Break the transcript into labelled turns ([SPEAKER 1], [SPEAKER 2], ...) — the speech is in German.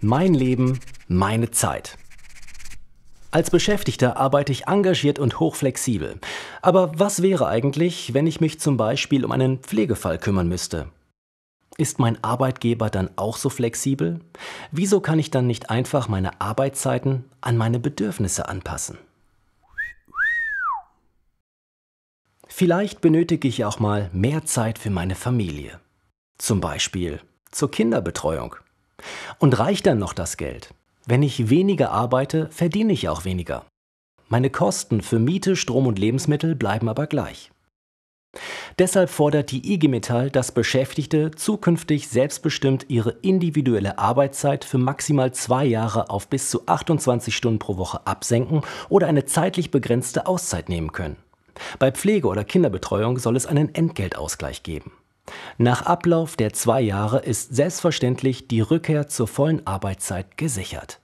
[SPEAKER 1] Mein Leben, meine Zeit. Als Beschäftigter arbeite ich engagiert und hochflexibel. Aber was wäre eigentlich, wenn ich mich zum Beispiel um einen Pflegefall kümmern müsste? Ist mein Arbeitgeber dann auch so flexibel? Wieso kann ich dann nicht einfach meine Arbeitszeiten an meine Bedürfnisse anpassen? Vielleicht benötige ich auch mal mehr Zeit für meine Familie. Zum Beispiel zur Kinderbetreuung. Und reicht dann noch das Geld? Wenn ich weniger arbeite, verdiene ich auch weniger. Meine Kosten für Miete, Strom und Lebensmittel bleiben aber gleich. Deshalb fordert die IG Metall, dass Beschäftigte zukünftig selbstbestimmt ihre individuelle Arbeitszeit für maximal zwei Jahre auf bis zu 28 Stunden pro Woche absenken oder eine zeitlich begrenzte Auszeit nehmen können. Bei Pflege oder Kinderbetreuung soll es einen Entgeltausgleich geben. Nach Ablauf der zwei Jahre ist selbstverständlich die Rückkehr zur vollen Arbeitszeit gesichert